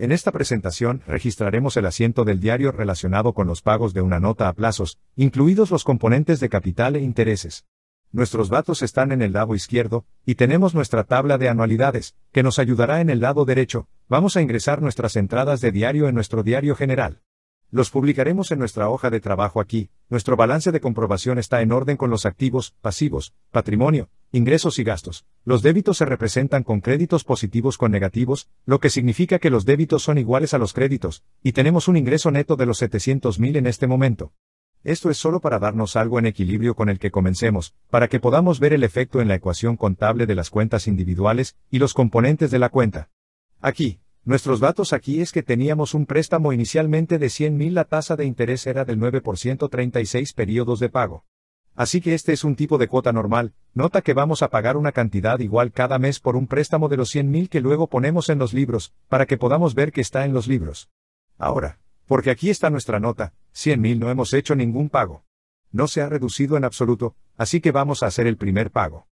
En esta presentación registraremos el asiento del diario relacionado con los pagos de una nota a plazos, incluidos los componentes de capital e intereses. Nuestros datos están en el lado izquierdo, y tenemos nuestra tabla de anualidades, que nos ayudará en el lado derecho, vamos a ingresar nuestras entradas de diario en nuestro diario general. Los publicaremos en nuestra hoja de trabajo aquí, nuestro balance de comprobación está en orden con los activos, pasivos, patrimonio, Ingresos y gastos. Los débitos se representan con créditos positivos con negativos, lo que significa que los débitos son iguales a los créditos, y tenemos un ingreso neto de los 700.000 en este momento. Esto es solo para darnos algo en equilibrio con el que comencemos, para que podamos ver el efecto en la ecuación contable de las cuentas individuales y los componentes de la cuenta. Aquí, nuestros datos aquí es que teníamos un préstamo inicialmente de 100.000, la tasa de interés era del 9% 36 periodos de pago. Así que este es un tipo de cuota normal, nota que vamos a pagar una cantidad igual cada mes por un préstamo de los 100.000 que luego ponemos en los libros, para que podamos ver que está en los libros. Ahora, porque aquí está nuestra nota, 100.000 no hemos hecho ningún pago. No se ha reducido en absoluto, así que vamos a hacer el primer pago.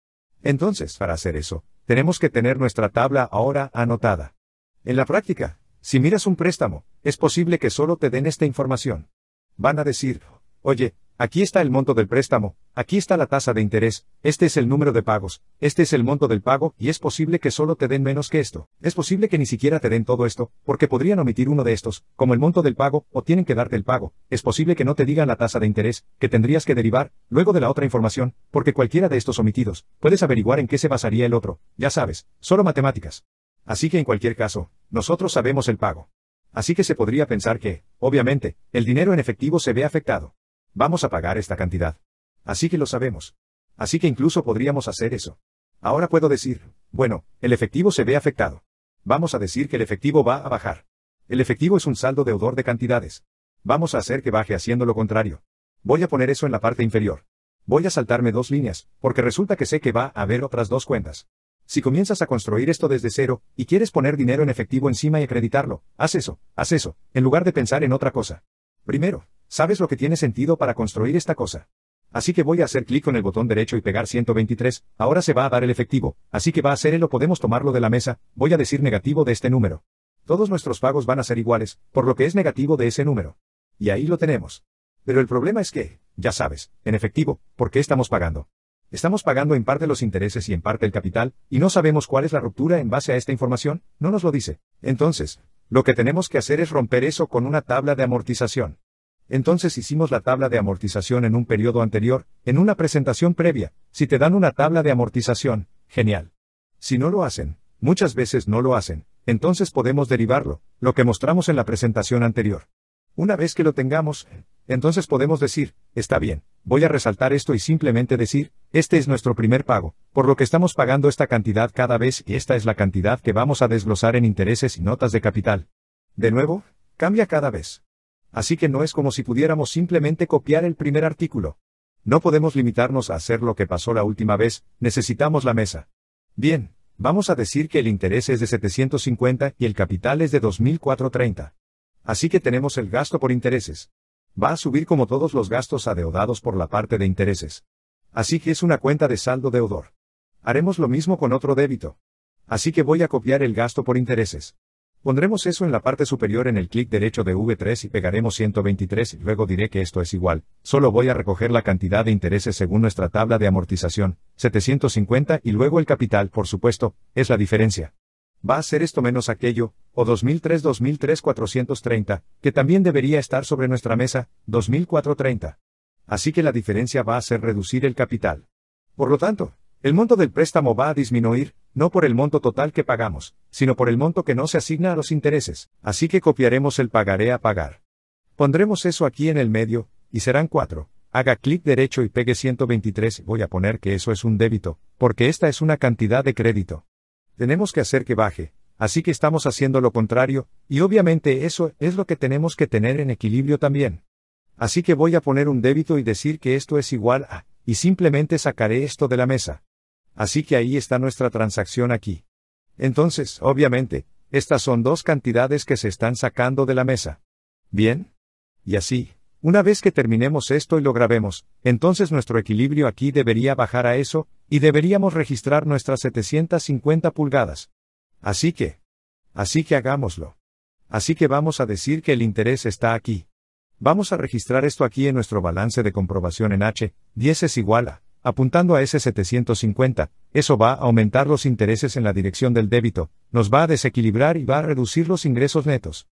Entonces, para hacer eso, tenemos que tener nuestra tabla ahora anotada. En la práctica, si miras un préstamo, es posible que solo te den esta información. Van a decir, oye, Aquí está el monto del préstamo, aquí está la tasa de interés, este es el número de pagos, este es el monto del pago y es posible que solo te den menos que esto. Es posible que ni siquiera te den todo esto, porque podrían omitir uno de estos, como el monto del pago, o tienen que darte el pago. Es posible que no te digan la tasa de interés, que tendrías que derivar, luego de la otra información, porque cualquiera de estos omitidos, puedes averiguar en qué se basaría el otro, ya sabes, solo matemáticas. Así que en cualquier caso, nosotros sabemos el pago. Así que se podría pensar que, obviamente, el dinero en efectivo se ve afectado. Vamos a pagar esta cantidad. Así que lo sabemos. Así que incluso podríamos hacer eso. Ahora puedo decir, bueno, el efectivo se ve afectado. Vamos a decir que el efectivo va a bajar. El efectivo es un saldo deudor de cantidades. Vamos a hacer que baje haciendo lo contrario. Voy a poner eso en la parte inferior. Voy a saltarme dos líneas, porque resulta que sé que va a haber otras dos cuentas. Si comienzas a construir esto desde cero, y quieres poner dinero en efectivo encima y acreditarlo, haz eso, haz eso, en lugar de pensar en otra cosa. Primero, Sabes lo que tiene sentido para construir esta cosa. Así que voy a hacer clic con el botón derecho y pegar 123, ahora se va a dar el efectivo, así que va a ser el o podemos tomarlo de la mesa, voy a decir negativo de este número. Todos nuestros pagos van a ser iguales, por lo que es negativo de ese número. Y ahí lo tenemos. Pero el problema es que, ya sabes, en efectivo, ¿por qué estamos pagando? Estamos pagando en parte los intereses y en parte el capital, y no sabemos cuál es la ruptura en base a esta información, no nos lo dice. Entonces, lo que tenemos que hacer es romper eso con una tabla de amortización. Entonces hicimos la tabla de amortización en un periodo anterior, en una presentación previa. Si te dan una tabla de amortización, genial. Si no lo hacen, muchas veces no lo hacen, entonces podemos derivarlo, lo que mostramos en la presentación anterior. Una vez que lo tengamos, entonces podemos decir, está bien, voy a resaltar esto y simplemente decir, este es nuestro primer pago, por lo que estamos pagando esta cantidad cada vez y esta es la cantidad que vamos a desglosar en intereses y notas de capital. De nuevo, cambia cada vez. Así que no es como si pudiéramos simplemente copiar el primer artículo. No podemos limitarnos a hacer lo que pasó la última vez, necesitamos la mesa. Bien, vamos a decir que el interés es de 750 y el capital es de 2430. Así que tenemos el gasto por intereses. Va a subir como todos los gastos adeudados por la parte de intereses. Así que es una cuenta de saldo deudor. Haremos lo mismo con otro débito. Así que voy a copiar el gasto por intereses. Pondremos eso en la parte superior en el clic derecho de V3 y pegaremos 123 y luego diré que esto es igual, solo voy a recoger la cantidad de intereses según nuestra tabla de amortización, 750 y luego el capital, por supuesto, es la diferencia. Va a ser esto menos aquello, o 2003-2003-430, que también debería estar sobre nuestra mesa, 2430. Así que la diferencia va a ser reducir el capital. Por lo tanto, el monto del préstamo va a disminuir, no por el monto total que pagamos, sino por el monto que no se asigna a los intereses, así que copiaremos el pagaré a pagar. Pondremos eso aquí en el medio, y serán cuatro. Haga clic derecho y pegue 123, voy a poner que eso es un débito, porque esta es una cantidad de crédito. Tenemos que hacer que baje, así que estamos haciendo lo contrario, y obviamente eso es lo que tenemos que tener en equilibrio también. Así que voy a poner un débito y decir que esto es igual a, y simplemente sacaré esto de la mesa. Así que ahí está nuestra transacción aquí. Entonces, obviamente, estas son dos cantidades que se están sacando de la mesa. ¿Bien? Y así, una vez que terminemos esto y lo grabemos, entonces nuestro equilibrio aquí debería bajar a eso, y deberíamos registrar nuestras 750 pulgadas. Así que. Así que hagámoslo. Así que vamos a decir que el interés está aquí. Vamos a registrar esto aquí en nuestro balance de comprobación en H, 10 es igual a apuntando a ese 750, eso va a aumentar los intereses en la dirección del débito, nos va a desequilibrar y va a reducir los ingresos netos.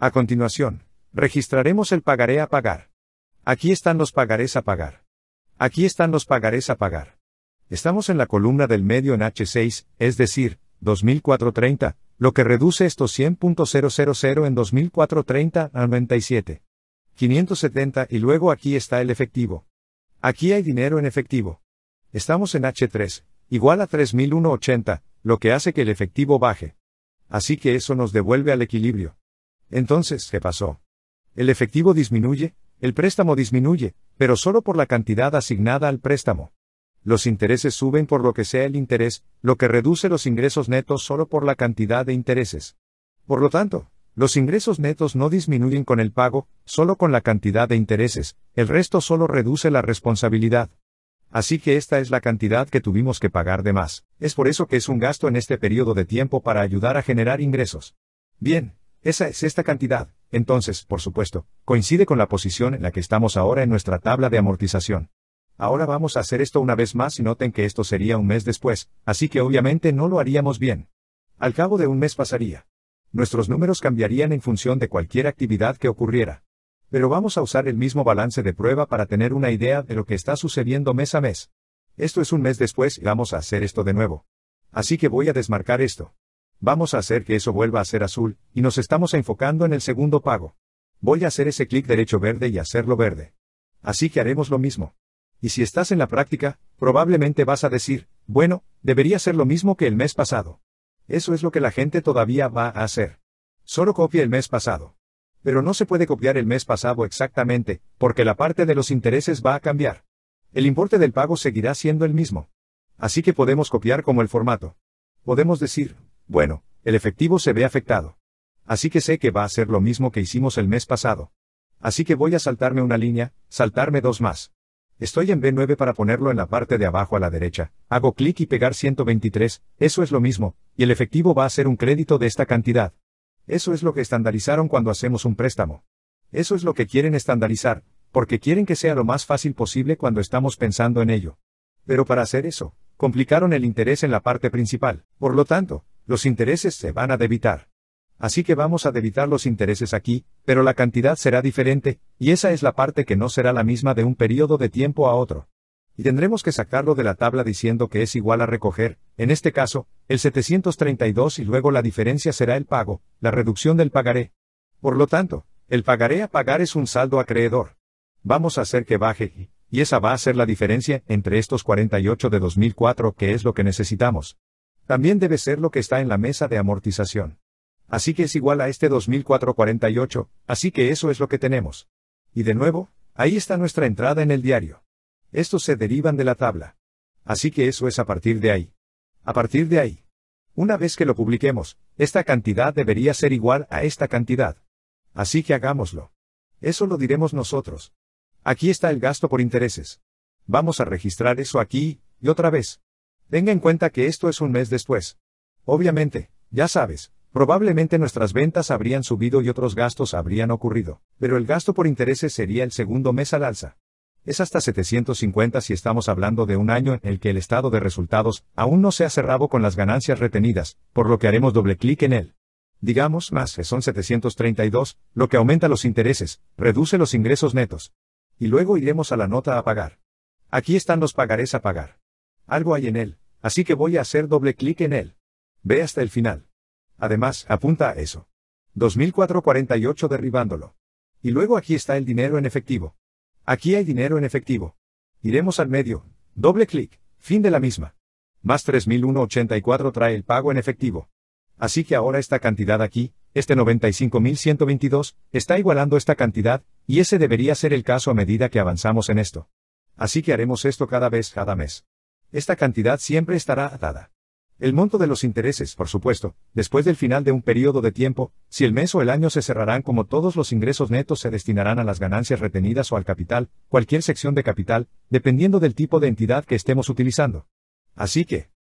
A continuación, registraremos el pagaré a pagar. Aquí están los pagarés a pagar. Aquí están los pagarés a pagar. Estamos en la columna del medio en H6, es decir, 2430, lo que reduce estos 100.000 en 2430 a 97. 570 y luego aquí está el efectivo. Aquí hay dinero en efectivo. Estamos en H3, igual a 3180, lo que hace que el efectivo baje. Así que eso nos devuelve al equilibrio. Entonces, ¿qué pasó? El efectivo disminuye, el préstamo disminuye, pero solo por la cantidad asignada al préstamo. Los intereses suben por lo que sea el interés, lo que reduce los ingresos netos solo por la cantidad de intereses. Por lo tanto, los ingresos netos no disminuyen con el pago, solo con la cantidad de intereses, el resto solo reduce la responsabilidad. Así que esta es la cantidad que tuvimos que pagar de más. Es por eso que es un gasto en este periodo de tiempo para ayudar a generar ingresos. Bien, esa es esta cantidad. Entonces, por supuesto, coincide con la posición en la que estamos ahora en nuestra tabla de amortización. Ahora vamos a hacer esto una vez más y noten que esto sería un mes después, así que obviamente no lo haríamos bien. Al cabo de un mes pasaría nuestros números cambiarían en función de cualquier actividad que ocurriera. Pero vamos a usar el mismo balance de prueba para tener una idea de lo que está sucediendo mes a mes. Esto es un mes después y vamos a hacer esto de nuevo. Así que voy a desmarcar esto. Vamos a hacer que eso vuelva a ser azul, y nos estamos enfocando en el segundo pago. Voy a hacer ese clic derecho verde y hacerlo verde. Así que haremos lo mismo. Y si estás en la práctica, probablemente vas a decir, bueno, debería ser lo mismo que el mes pasado. Eso es lo que la gente todavía va a hacer. Solo copia el mes pasado. Pero no se puede copiar el mes pasado exactamente, porque la parte de los intereses va a cambiar. El importe del pago seguirá siendo el mismo. Así que podemos copiar como el formato. Podemos decir, bueno, el efectivo se ve afectado. Así que sé que va a ser lo mismo que hicimos el mes pasado. Así que voy a saltarme una línea, saltarme dos más. Estoy en B9 para ponerlo en la parte de abajo a la derecha. Hago clic y pegar 123, eso es lo mismo, y el efectivo va a ser un crédito de esta cantidad. Eso es lo que estandarizaron cuando hacemos un préstamo. Eso es lo que quieren estandarizar, porque quieren que sea lo más fácil posible cuando estamos pensando en ello. Pero para hacer eso, complicaron el interés en la parte principal. Por lo tanto, los intereses se van a debitar. Así que vamos a debitar los intereses aquí, pero la cantidad será diferente, y esa es la parte que no será la misma de un periodo de tiempo a otro. Y tendremos que sacarlo de la tabla diciendo que es igual a recoger, en este caso, el 732 y luego la diferencia será el pago, la reducción del pagaré. Por lo tanto, el pagaré a pagar es un saldo acreedor. Vamos a hacer que baje, y esa va a ser la diferencia entre estos 48 de 2004 que es lo que necesitamos. También debe ser lo que está en la mesa de amortización. Así que es igual a este 2448, así que eso es lo que tenemos. Y de nuevo, ahí está nuestra entrada en el diario. Estos se derivan de la tabla. Así que eso es a partir de ahí. A partir de ahí. Una vez que lo publiquemos, esta cantidad debería ser igual a esta cantidad. Así que hagámoslo. Eso lo diremos nosotros. Aquí está el gasto por intereses. Vamos a registrar eso aquí, y otra vez. Tenga en cuenta que esto es un mes después. Obviamente, ya sabes, Probablemente nuestras ventas habrían subido y otros gastos habrían ocurrido, pero el gasto por intereses sería el segundo mes al alza. Es hasta 750 si estamos hablando de un año en el que el estado de resultados aún no se ha cerrado con las ganancias retenidas, por lo que haremos doble clic en él. Digamos, más que son 732, lo que aumenta los intereses, reduce los ingresos netos. Y luego iremos a la nota a pagar. Aquí están los pagarés a pagar. Algo hay en él, así que voy a hacer doble clic en él. Ve hasta el final. Además, apunta a eso. 2448 derribándolo. Y luego aquí está el dinero en efectivo. Aquí hay dinero en efectivo. Iremos al medio, doble clic, fin de la misma. Más 3184 trae el pago en efectivo. Así que ahora esta cantidad aquí, este 95122, está igualando esta cantidad, y ese debería ser el caso a medida que avanzamos en esto. Así que haremos esto cada vez cada mes. Esta cantidad siempre estará atada. El monto de los intereses, por supuesto, después del final de un periodo de tiempo, si el mes o el año se cerrarán como todos los ingresos netos se destinarán a las ganancias retenidas o al capital, cualquier sección de capital, dependiendo del tipo de entidad que estemos utilizando. Así que,